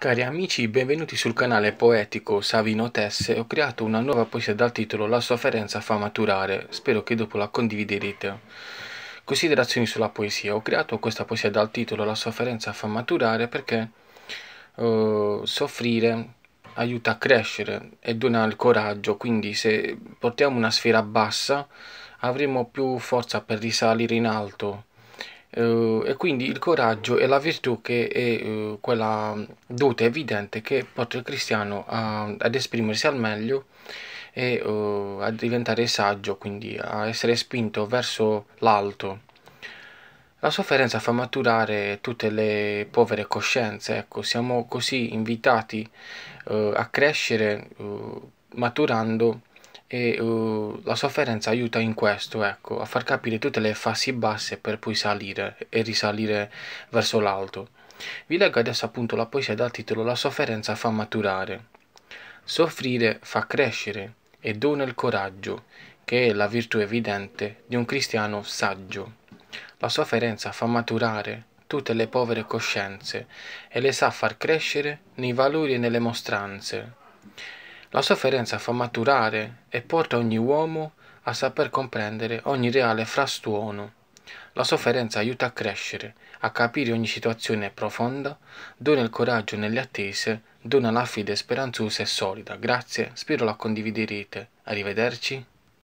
Cari amici, benvenuti sul canale poetico Savino Tesse. Ho creato una nuova poesia dal titolo La sofferenza fa maturare. Spero che dopo la condividerete. Considerazioni sulla poesia. Ho creato questa poesia dal titolo La sofferenza fa maturare perché uh, soffrire aiuta a crescere e dona il coraggio, quindi se portiamo una sfera bassa avremo più forza per risalire in alto Uh, e quindi il coraggio è la virtù che è uh, eh, quella dote evidente che porta il cristiano a, ad esprimersi al meglio e uh, a diventare saggio, quindi a essere spinto verso l'alto. La sofferenza fa maturare tutte le povere coscienze, ecco, siamo così invitati a crescere maturando e uh, la sofferenza aiuta in questo, ecco, a far capire tutte le fasi basse per poi salire e risalire verso l'alto. Vi leggo adesso appunto la poesia dal titolo La sofferenza fa maturare. Soffrire fa crescere e dona il coraggio, che è la virtù evidente di un cristiano saggio. La sofferenza fa maturare tutte le povere coscienze e le sa far crescere nei valori e nelle mostranze. La sofferenza fa maturare e porta ogni uomo a saper comprendere ogni reale frastuono. La sofferenza aiuta a crescere, a capire ogni situazione profonda, dona il coraggio nelle attese, dona la fede speranzosa e solida. Grazie, spero la condividerete. Arrivederci.